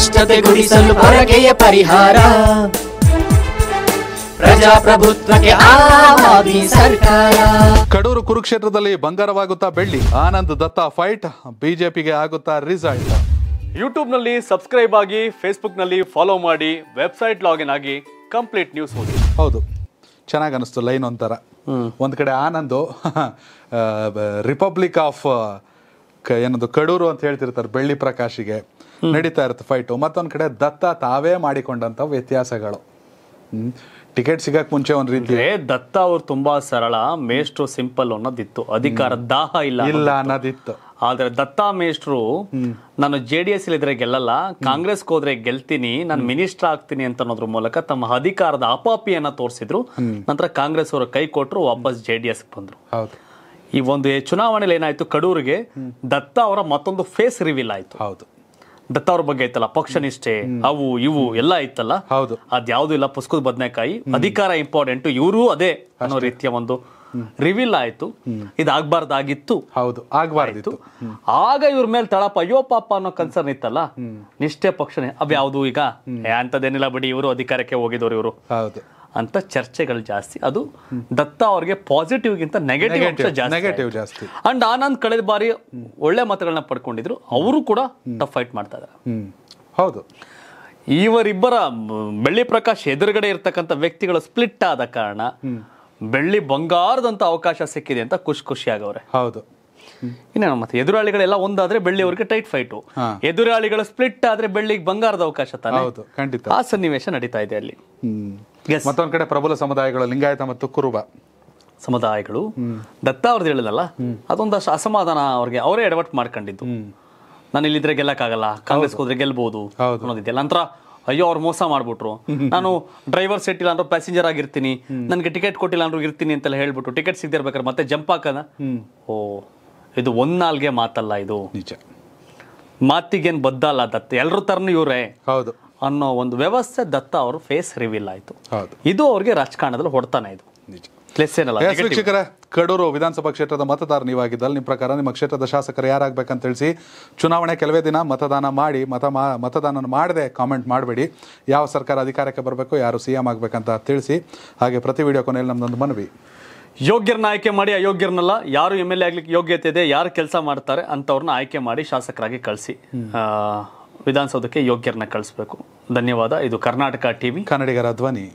ಕಷ್ಟತೆ ಗುಡಿಸಲು ಪರಿಹಾರ ಪ್ರಜಾಪ್ರಭುತ್ವಕ್ಕೆ ಸರ್ಕಾರ ಕಡೂರು ಕುರುಕ್ಷೇತ್ರದಲ್ಲಿ ಬಂಗಾರವಾಗುತ್ತಾ ಬೆಳ್ಳಿ ಆನಂದ್ ದತ್ತ ಫೈಟ್ ಬಿಜೆಪಿಗೆ ಆಗುತ್ತಾ ರಿಸಲ್ಟ್ ಯೂಟ್ಯೂಬ್ನಲ್ಲಿ ಸಬ್ಸ್ಕ್ರೈಬ್ ಆಗಿ ಫೇಸ್ಬುಕ್ನಲ್ಲಿ ಫಾಲೋ ಮಾಡಿ ವೆಬ್ಸೈಟ್ ಲಾಗಿನ್ ಆಗಿ ಕಂಪ್ಲೀಟ್ ನ್ಯೂಸ್ ಓದಿ ಹೌದು ಚೆನ್ನಾಗಿ ಅನಿಸ್ತು ಲೈನ್ ಒಂಥರ ಒಂದ್ ಕಡೆ ಆನಂದ್ ರಿಪಬ್ಲಿಕ್ ಆಫ್ ಏನದು ಕಡೂರು ಅಂತ ಹೇಳ್ತಿರ್ತಾರೆ ಬೆಳ್ಳಿ ಪ್ರಕಾಶಿಗೆ ನಡೀತಾ ಇರುತ್ತೆ ಫೈಟು ಮತ್ತೊಂದು ಕಡೆ ದತ್ತ ತಾವೇ ಮಾಡಿಕೊಂಡಂತ ವ್ಯತ್ಯಾಸಗಳು ಟಿಕೆಟ್ ಸಿಗಕ್ ಮುಂಚೆ ಒಂದ್ ರೀತಿ ದತ್ತ ಅವ್ರು ತುಂಬಾ ಸರಳ ಮೇಷ್ಟ್ರು ಸಿಂಪಲ್ ಅನ್ನೋದಿತ್ತು ಅಧಿಕಾರ ದಾಹ ಇಲ್ಲ ಇಲ್ಲ ಅನ್ನೋದಿತ್ತು ಆದ್ರೆ ದತ್ತ ಮೇಷ್ಟ್ರು ನಾನು ಜೆ ಡಿ ಎಸ್ ಇದ್ರೆ ಗೆಲ್ಲಲ್ಲ ಕಾಂಗ್ರೆಸ್ ಹೋದ್ರೆ ಗೆಲ್ತೀನಿ ನಾನು ಮಿನಿಸ್ಟರ್ ಆಗ್ತೀನಿ ಅಂತ ಅನ್ನೋದ್ರ ಮೂಲಕ ತಮ್ಮ ಅಧಿಕಾರದ ಅಪಾಪಿಯನ್ನ ತೋರಿಸಿದ್ರು ನಂತರ ಕಾಂಗ್ರೆಸ್ ಅವರು ಕೈ ಕೊಟ್ಟರು ವಾಪಸ್ ಜೆ ಡಿ ಎಸ್ ಬಂದ್ರು ಈ ಒಂದು ಚುನಾವಣೆಯಲ್ಲಿ ಏನಾಯ್ತು ಕಡೂರಿಗೆ ದತ್ತ ಅವರ ಮತ್ತೊಂದು ಫೇಸ್ ರಿವೀಲ್ ಆಯ್ತು ಹೌದು ದತ್ತ ಅವ್ರ ಬಗ್ಗೆ ಐತಲ್ಲ ಪಕ್ಷ ನಿಷ್ಠೆ ಅವು ಇವು ಎಲ್ಲ ಇತ್ತಲ್ಲ ಹೌದು ಅದ್ಯಾವುದು ಇಲ್ಲ ಪುಸ್ಕದ ಬದನೆಕಾಯಿ ಅಧಿಕಾರ ಇಂಪಾರ್ಟೆಂಟ್ ಇವರು ಅದೇ ಅನ್ನೋ ರೀತಿಯ ಒಂದು ರಿವೀಲ್ ಆಯ್ತು ಇದಾಗಬಾರ್ದಾಗಿತ್ತು ಹೌದು ಆಗಬಾರ್ದಿತ್ತು ಆಗ ಇವ್ರ ಮೇಲೆ ತಳಪ ಅಯ್ಯೋ ಪಾಪ ಅನ್ನೋ ಕನ್ಸರ್ನ್ ಇತ್ತಲ್ಲ ನಿಷ್ಠೆ ಪಕ್ಷನೇ ಅವ್ ಈಗ ಅಂತದೇನಿಲ್ಲ ಬಿಡಿ ಇವರು ಅಧಿಕಾರಕ್ಕೆ ಹೋಗಿದವರು ಇವರು ಹೌದು ಅಂತ ಚರ್ಚೆಗಳು ಜಾಸ್ತಿ ಅದು ದತ್ತ ಅವ್ರಿಗೆ ಪಾಸಿಟಿವ್ಗಿಂತ ನೆಗೆಟಿವ್ ನೆಗೆಟಿವ್ ಜಾಸ್ತಿ ಅಂಡ್ ಆನಂದ್ ಕಳೆದ ಬಾರಿ ಒಳ್ಳೆ ಮತಗಳನ್ನ ಪಡ್ಕೊಂಡಿದ್ರು ಅವರು ಕೂಡ ಟಫ್ ಫೈಟ್ ಮಾಡ್ತಾ ಇದ್ದಾರೆ ಹೌದು ಇವರಿಬ್ಬರ ಬೆಳ್ಳಿ ಪ್ರಕಾಶ್ ಎದುರುಗಡೆ ಇರ್ತಕ್ಕಂಥ ವ್ಯಕ್ತಿಗಳು ಸ್ಪ್ಲಿಟ್ ಆದ ಕಾರಣ ಬೆಳ್ಳಿ ಬಂಗಾರದಂತ ಅವಕಾಶ ಸಿಕ್ಕಿದೆ ಅಂತ ಖುಷಿ ಖುಷಿ ಆಗವ್ರೆ ಹೌದು ಇನ್ನೇನು ಮತ್ತೆ ಎದುರಾಳಿಗಳೆಲ್ಲ ಒಂದಾದ್ರೆ ಬೆಳ್ಳಿ ಅವ್ರಿಗೆ ಟೈಟ್ ಫೈಟು ಎದುರಾಳಿಗಳು ಸ್ಪ್ಲಿಟ್ ಆದ್ರೆ ಬೆಳ್ಳಿಗೆ ಬಂಗಾರದ ಅವಕಾಶ ತಾನೆ ಆ ಸನ್ನಿವೇಶ ನಡೀತಾ ಇದೆ ಅಲ್ಲಿ ಮತ್ತೊಂದ್ ಕಡೆ ಪ್ರಬಲ ಸಮುದಾಯಗಳು ಲಿಂಗಾಯತ ಮತ್ತು ಕುರುಬ ಸಮುದಾಯಗಳು ದತ್ತ ಅವ್ರದ್ದು ಹೇಳಿದಲ್ಲ ಅದೊಂದಷ್ಟು ಅಸಮಾಧಾನ ಅವ್ರಿಗೆ ಅವರೇ ಎಡವಟ್ ಮಾಡ್ಕೊಂಡಿದ್ದು ನಾನು ಇಲ್ಲಿದ್ರೆ ಗೆಲ್ಲಕ್ಕಾಗಲ್ಲ ಕಾಂಗ್ರೆಸ್ ಹೋದ್ರೆ ಗೆಲ್ಬಹುದು ಅನ್ನೋದಿದೆಯಲ್ಲ ನಂತರ ಅಯ್ಯೋ ಅವ್ರು ಮೋಸ ಮಾಡ್ಬಿಟ್ರು ನಾನು ಡ್ರೈವರ್ ಸೆಟ್ ಇಲ್ಲ ಅಂದ್ರೆ ಪ್ಯಾಸೆಂಜರ್ ಆಗಿರ್ತೀನಿ ನನ್ಗೆ ಟಿಕೆಟ್ ಕೊಟ್ಟಿಲ್ಲ ಅಂದ್ರೂ ಇರ್ತೀನಿ ಅಂತೆಲ್ಲ ಹೇಳ್ಬಿಟ್ಟು ಟಿಕೆಟ್ ಸಿಗದಿರ್ಬೇಕಾದ್ರೆ ಮತ್ತೆ ಜಂಪ್ ಹಾಕದ ಓ ಇದು ಒಂದ್ ನಾಲ್ಗೆ ಮಾತಲ್ಲ ಇದು ನಿಜ ಮಾತಿಗೇನ್ ಬದ್ದಲ್ಲ ದತ್ತ ಎಲ್ಲರೂ ತರನು ಇವರೇ ಹೌದು ಅನ್ನೋ ಒಂದು ವ್ಯವಸ್ಥೆ ದತ್ತ ಅವರು ಫೇಸ್ ರಿವೀಲ್ ಆಯಿತು ಇದು ಅವರಿಗೆ ರಾಜಕಾರಣದಲ್ಲಿ ಹೊಡ್ತಾನೆ ಇದು ಶಿಕ್ಷಕರ ಕಡೂರು ವಿಧಾನಸಭಾ ಕ್ಷೇತ್ರದ ಮತದಾರ ನೀವಾಗಿದ್ದಲ್ಲಿ ನಿಮ್ಮ ಪ್ರಕಾರ ನಿಮ್ಮ ಕ್ಷೇತ್ರದ ಶಾಸಕರು ಯಾರಾಗಬೇಕಂತ ತಿಳಿಸಿ ಚುನಾವಣೆ ಕೆಲವೇ ದಿನ ಮತದಾನ ಮಾಡಿ ಮತ ಮತದಾನ ಮಾಡದೆ ಕಾಮೆಂಟ್ ಮಾಡಬೇಡಿ ಯಾವ ಸರ್ಕಾರ ಅಧಿಕಾರಕ್ಕೆ ಬರಬೇಕು ಯಾರು ಸಿ ಎಂ ಆಗಬೇಕಂತ ತಿಳಿಸಿ ಹಾಗೆ ಪ್ರತಿ ವಿಡಿಯೋ ಕೊನೆಯಲ್ಲಿ ನಮ್ಮದೊಂದು ಮನವಿ ಯೋಗ್ಯರನ್ನ ಆಯ್ಕೆ ಮಾಡಿ ಅಯೋಗ್ಯರನ್ನಲ್ಲ ಯಾರು ಎಮ್ ಎಲ್ ಎ ಆಗ್ಲಿಕ್ಕೆ ಯೋಗ್ಯತೆ ಇದೆ ಯಾರು ಕೆಲಸ ಮಾಡ್ತಾರೆ ಅಂಥವ್ರನ್ನ ಆಯ್ಕೆ ಮಾಡಿ ಶಾಸಕರಾಗಿ ಕಳಿಸಿ ವಿಧಾನಸೌಧಕ್ಕೆ ಯೋಗ್ಯರನ್ನ ಕಳಿಸ್ಬೇಕು ಧನ್ಯವಾದ ಇದು ಕರ್ನಾಟಕ ಟಿವಿ ಕನ್ನಡಿಗರ ಧ್ವನಿ